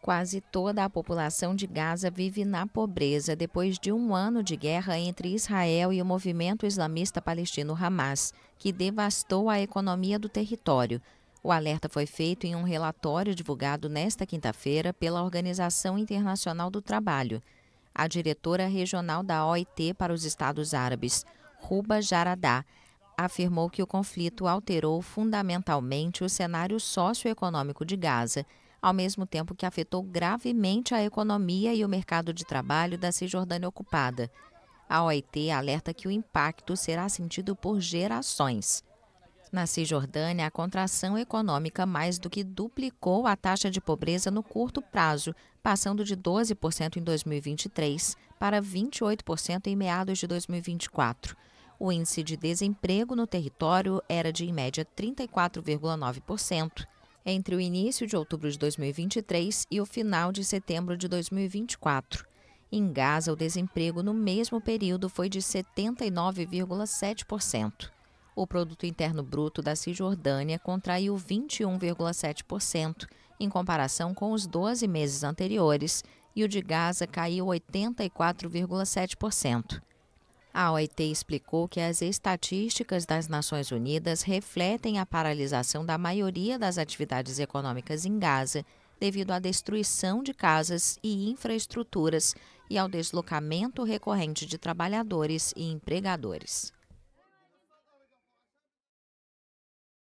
Quase toda a população de Gaza vive na pobreza depois de um ano de guerra entre Israel e o movimento islamista palestino Hamas, que devastou a economia do território. O alerta foi feito em um relatório divulgado nesta quinta-feira pela Organização Internacional do Trabalho. A diretora regional da OIT para os Estados Árabes, Ruba Jaradá, afirmou que o conflito alterou fundamentalmente o cenário socioeconômico de Gaza ao mesmo tempo que afetou gravemente a economia e o mercado de trabalho da Cisjordânia ocupada. A OIT alerta que o impacto será sentido por gerações. Na Cisjordânia, a contração econômica mais do que duplicou a taxa de pobreza no curto prazo, passando de 12% em 2023 para 28% em meados de 2024. O índice de desemprego no território era de, em média, 34,9% entre o início de outubro de 2023 e o final de setembro de 2024. Em Gaza, o desemprego no mesmo período foi de 79,7%. O produto interno bruto da Cisjordânia contraiu 21,7% em comparação com os 12 meses anteriores e o de Gaza caiu 84,7%. A OIT explicou que as estatísticas das Nações Unidas refletem a paralisação da maioria das atividades econômicas em Gaza devido à destruição de casas e infraestruturas e ao deslocamento recorrente de trabalhadores e empregadores.